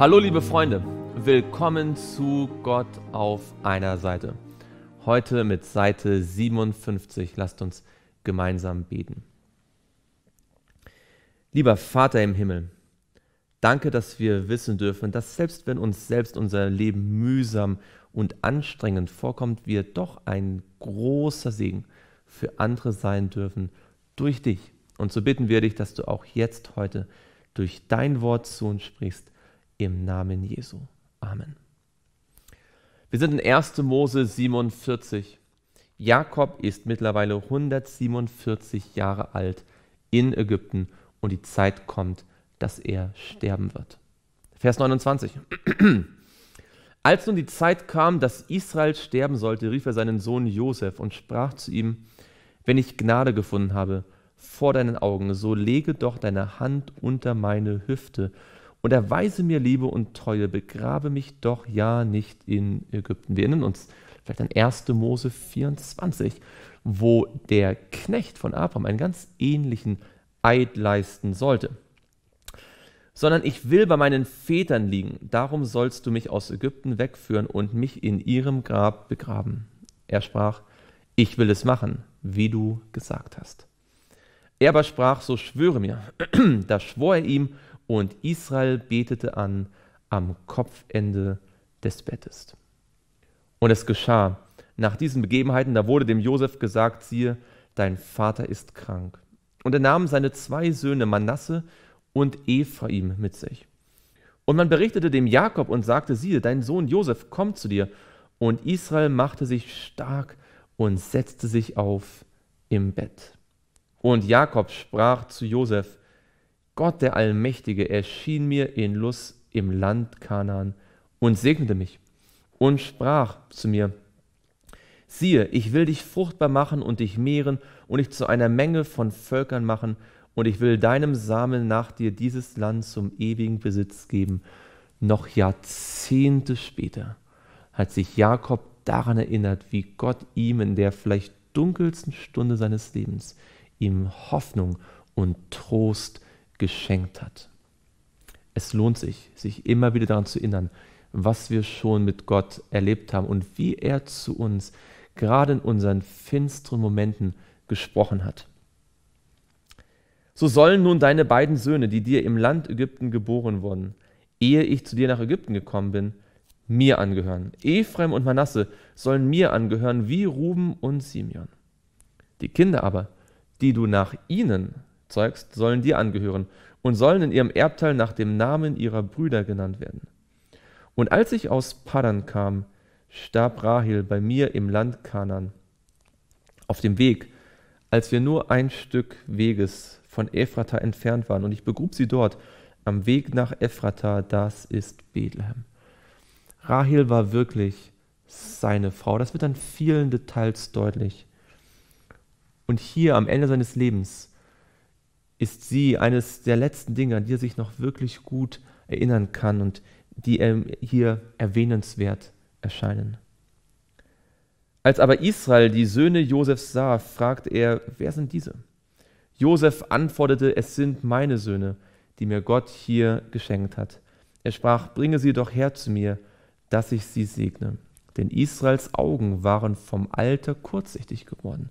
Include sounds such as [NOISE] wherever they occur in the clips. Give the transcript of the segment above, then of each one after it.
Hallo liebe Freunde, willkommen zu Gott auf einer Seite. Heute mit Seite 57. Lasst uns gemeinsam beten. Lieber Vater im Himmel, danke, dass wir wissen dürfen, dass selbst wenn uns selbst unser Leben mühsam und anstrengend vorkommt, wir doch ein großer Segen für andere sein dürfen durch dich. Und so bitten wir dich, dass du auch jetzt heute durch dein Wort zu uns sprichst im Namen Jesu. Amen. Wir sind in 1. Mose 47. Jakob ist mittlerweile 147 Jahre alt in Ägypten und die Zeit kommt, dass er sterben wird. Vers 29. [CLEARS THROAT] Als nun die Zeit kam, dass Israel sterben sollte, rief er seinen Sohn Josef und sprach zu ihm: Wenn ich Gnade gefunden habe vor deinen Augen, so lege doch deine Hand unter meine Hüfte und erweise mir Liebe und Treue, begrabe mich doch ja nicht in Ägypten. Wir erinnern uns vielleicht an 1. Mose 24, wo der Knecht von Abraham einen ganz ähnlichen Eid leisten sollte. Sondern ich will bei meinen Vätern liegen, darum sollst du mich aus Ägypten wegführen und mich in ihrem Grab begraben. Er sprach, ich will es machen, wie du gesagt hast. Er aber sprach, so schwöre mir. [CLEARS THROAT] da schwor er ihm und Israel betete an am Kopfende des Bettes. Und es geschah. Nach diesen Begebenheiten, da wurde dem Josef gesagt, siehe, dein Vater ist krank. Und er nahm seine zwei Söhne Manasse und Ephraim mit sich. Und man berichtete dem Jakob und sagte, siehe, dein Sohn Josef kommt zu dir. Und Israel machte sich stark und setzte sich auf im Bett. Und Jakob sprach zu Josef, Gott der Allmächtige erschien mir in Luz im Land Kanaan und segnete mich und sprach zu mir, siehe, ich will dich fruchtbar machen und dich mehren und dich zu einer Menge von Völkern machen und ich will deinem Samen nach dir dieses Land zum ewigen Besitz geben. Noch Jahrzehnte später hat sich Jakob daran erinnert, wie Gott ihm in der vielleicht dunkelsten Stunde seines Lebens ihm Hoffnung und Trost gegeben geschenkt hat. Es lohnt sich, sich immer wieder daran zu erinnern, was wir schon mit Gott erlebt haben und wie er zu uns gerade in unseren finsteren Momenten gesprochen hat. So sollen nun deine beiden Söhne, die dir im Land Ägypten geboren wurden, ehe ich zu dir nach Ägypten gekommen bin, mir angehören. Ephraim und Manasse sollen mir angehören, wie Ruben und Simeon. Die Kinder aber, die du nach ihnen zeugst, sollen dir angehören und sollen in ihrem Erbteil nach dem Namen ihrer Brüder genannt werden. Und als ich aus Paddan kam, starb Rahel bei mir im Land Kanan. Auf dem Weg, als wir nur ein Stück Weges von Ephrata entfernt waren, und ich begrub sie dort am Weg nach Ephrata, das ist Bethlehem. Rahel war wirklich seine Frau. Das wird an vielen Details deutlich. Und hier am Ende seines Lebens ist sie eines der letzten Dinge, an die er sich noch wirklich gut erinnern kann und die ihm hier erwähnenswert erscheinen. Als aber Israel die Söhne Josefs sah, fragte er, wer sind diese? Josef antwortete, es sind meine Söhne, die mir Gott hier geschenkt hat. Er sprach, bringe sie doch her zu mir, dass ich sie segne. Denn Israels Augen waren vom Alter kurzsichtig geworden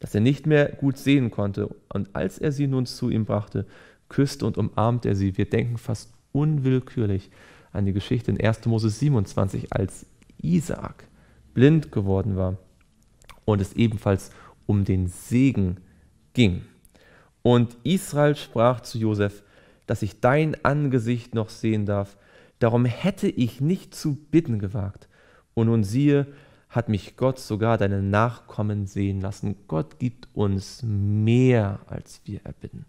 dass er nicht mehr gut sehen konnte. Und als er sie nun zu ihm brachte, küsste und umarmte er sie. Wir denken fast unwillkürlich an die Geschichte in 1. Mose 27, als Isaak blind geworden war und es ebenfalls um den Segen ging. Und Israel sprach zu Josef, dass ich dein Angesicht noch sehen darf, darum hätte ich nicht zu bitten gewagt. Und nun siehe, hat mich Gott sogar deine Nachkommen sehen lassen. Gott gibt uns mehr, als wir erbitten.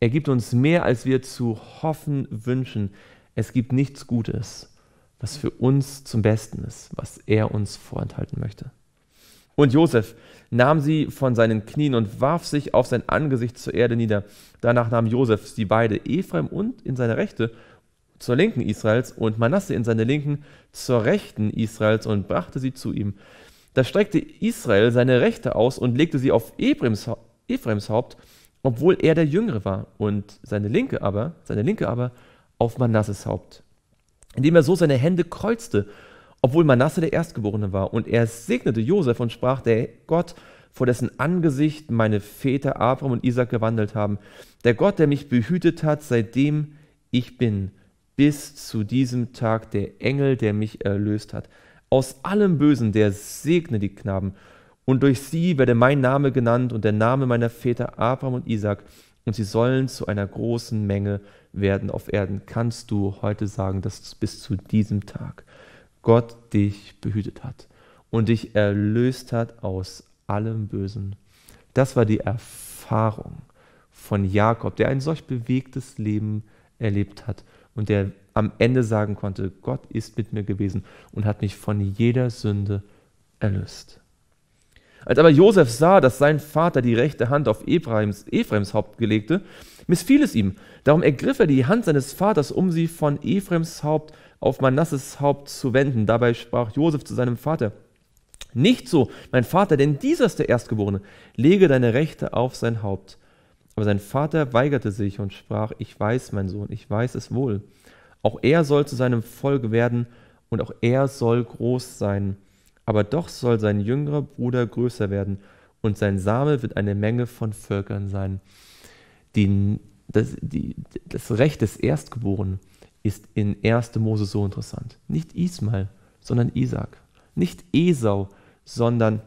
Er gibt uns mehr, als wir zu hoffen wünschen. Es gibt nichts Gutes, was für uns zum Besten ist, was er uns vorenthalten möchte. Und Josef nahm sie von seinen Knien und warf sich auf sein Angesicht zur Erde nieder. Danach nahm Josef sie beide, Ephraim und in seine Rechte, zur Linken Israels und Manasse in seine Linken zur Rechten Israels und brachte sie zu ihm. Da streckte Israel seine Rechte aus und legte sie auf Ephraims, Ephraims Haupt, obwohl er der Jüngere war, und seine Linke aber, seine Linke aber, auf Manasses Haupt, indem er so seine Hände kreuzte, obwohl Manasse der Erstgeborene war. Und er segnete Josef und sprach, der Gott, vor dessen Angesicht meine Väter Abraham und Isaac gewandelt haben, der Gott, der mich behütet hat, seitdem ich bin, bis zu diesem Tag der Engel, der mich erlöst hat. Aus allem Bösen, der segne die Knaben. Und durch sie werde mein Name genannt und der Name meiner Väter Abraham und Isaac. Und sie sollen zu einer großen Menge werden auf Erden. Kannst du heute sagen, dass bis zu diesem Tag Gott dich behütet hat und dich erlöst hat aus allem Bösen? Das war die Erfahrung von Jakob, der ein solch bewegtes Leben erlebt hat und der am Ende sagen konnte, Gott ist mit mir gewesen und hat mich von jeder Sünde erlöst. Als aber Josef sah, dass sein Vater die rechte Hand auf Ephraims, Ephraims Haupt gelegte, missfiel es ihm. Darum ergriff er die Hand seines Vaters, um sie von Ephraims Haupt auf Manasses Haupt zu wenden. Dabei sprach Josef zu seinem Vater: Nicht so, mein Vater, denn dieser ist der Erstgeborene. Lege deine Rechte auf sein Haupt. Aber sein Vater weigerte sich und sprach, ich weiß, mein Sohn, ich weiß es wohl. Auch er soll zu seinem Volk werden und auch er soll groß sein. Aber doch soll sein jüngerer Bruder größer werden und sein Same wird eine Menge von Völkern sein. Die, das, die, das, Recht des Erstgeborenen ist in 1. Mose so interessant. Nicht Ismael, sondern Isaac. Nicht Esau, sondern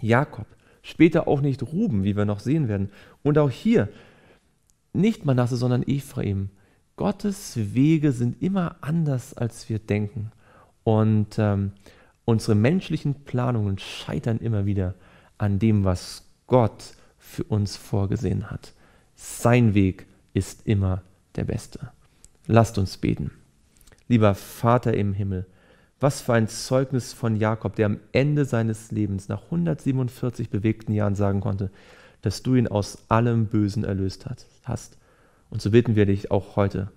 Jakob später auch nicht Ruben, wie wir noch sehen werden. Und auch hier nicht Manasse, sondern Ephraim. Gottes Wege sind immer anders, als wir denken. Und ähm, unsere menschlichen Planungen scheitern immer wieder an dem, was Gott für uns vorgesehen hat. Sein Weg ist immer der beste. Lasst uns beten. Lieber Vater im Himmel, was für ein Zeugnis von Jakob, der am Ende seines Lebens nach 147 bewegten Jahren sagen konnte, dass du ihn aus allem Bösen erlöst hast. Und so bitten wir dich auch heute,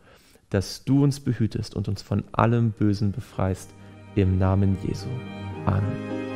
dass du uns behütest und uns von allem Bösen befreist. Im Namen Jesu. Amen.